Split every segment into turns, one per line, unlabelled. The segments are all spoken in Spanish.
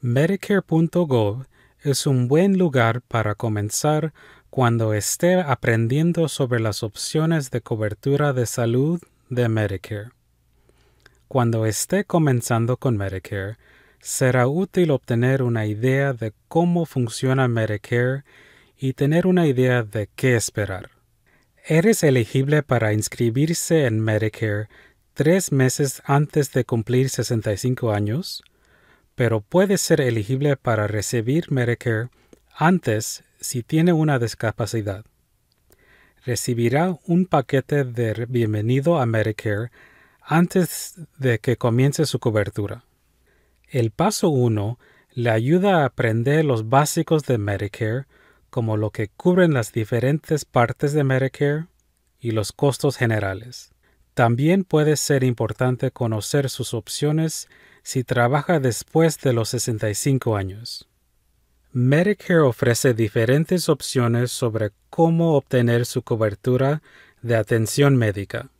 Medicare.gov es un buen lugar para comenzar cuando esté aprendiendo sobre las opciones de cobertura de salud de Medicare. Cuando esté comenzando con Medicare, será útil obtener una idea de cómo funciona Medicare y tener una idea de qué esperar. Eres elegible para inscribirse en Medicare tres meses antes de cumplir 65 años, pero puede ser elegible para recibir Medicare antes si tiene una discapacidad. Recibirá un paquete de bienvenido a Medicare antes de que comience su cobertura. El paso 1 le ayuda a aprender los básicos de Medicare, como lo que cubren las diferentes partes de Medicare y los costos generales. También puede ser importante conocer sus opciones si trabaja después de los 65 años. Medicare ofrece diferentes opciones sobre cómo obtener su cobertura de atención médica.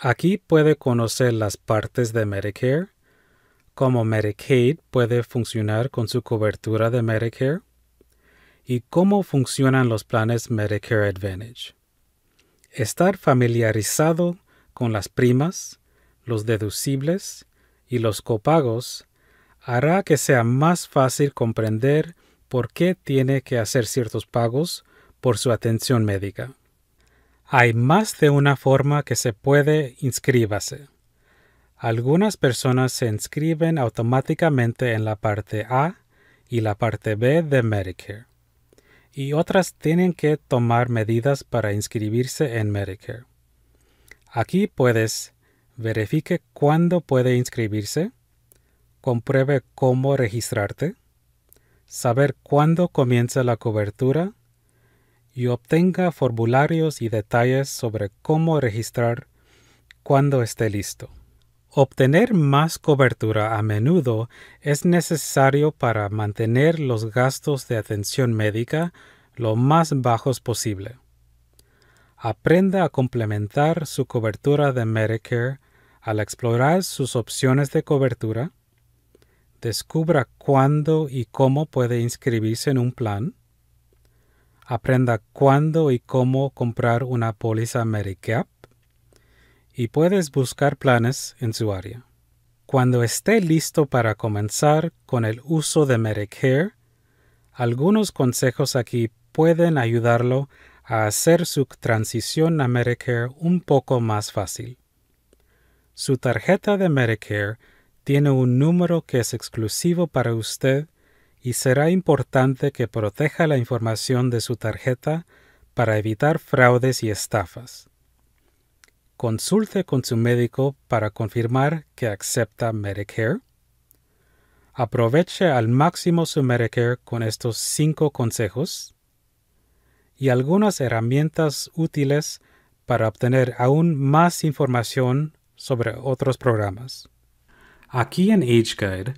Aquí puede conocer las partes de Medicare, cómo Medicaid puede funcionar con su cobertura de Medicare y cómo funcionan los planes Medicare Advantage. Estar familiarizado con las primas, los deducibles y los copagos hará que sea más fácil comprender por qué tiene que hacer ciertos pagos por su atención médica. Hay más de una forma que se puede inscríbase. Algunas personas se inscriben automáticamente en la parte A y la parte B de Medicare, y otras tienen que tomar medidas para inscribirse en Medicare. Aquí puedes verifique cuándo puede inscribirse, compruebe cómo registrarte, saber cuándo comienza la cobertura y obtenga formularios y detalles sobre cómo registrar cuando esté listo. Obtener más cobertura a menudo es necesario para mantener los gastos de atención médica lo más bajos posible aprenda a complementar su cobertura de Medicare al explorar sus opciones de cobertura, descubra cuándo y cómo puede inscribirse en un plan, aprenda cuándo y cómo comprar una póliza Medicare y puedes buscar planes en su área. Cuando esté listo para comenzar con el uso de Medicare, algunos consejos aquí pueden ayudarlo a hacer su transición a Medicare un poco más fácil. Su tarjeta de Medicare tiene un número que es exclusivo para usted y será importante que proteja la información de su tarjeta para evitar fraudes y estafas. Consulte con su médico para confirmar que acepta Medicare. Aproveche al máximo su Medicare con estos cinco consejos y algunas herramientas útiles para obtener aún más información sobre otros programas. Aquí en AgeGuide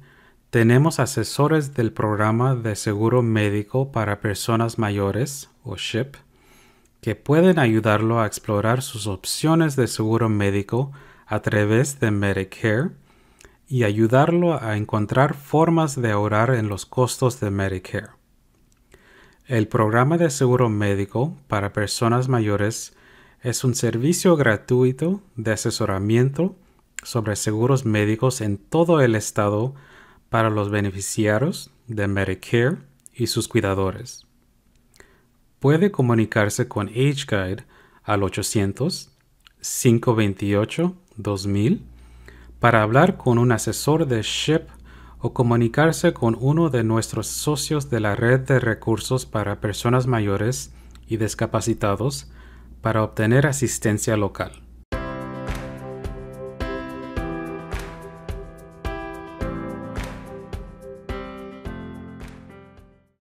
tenemos asesores del programa de seguro médico para personas mayores, o SHIP, que pueden ayudarlo a explorar sus opciones de seguro médico a través de Medicare y ayudarlo a encontrar formas de ahorrar en los costos de Medicare. El programa de seguro médico para personas mayores es un servicio gratuito de asesoramiento sobre seguros médicos en todo el estado para los beneficiarios de Medicare y sus cuidadores. Puede comunicarse con AgeGuide al 800 528 2000 para hablar con un asesor de SHIP o comunicarse con uno de nuestros socios de la Red de Recursos para Personas Mayores y Discapacitados para obtener asistencia local.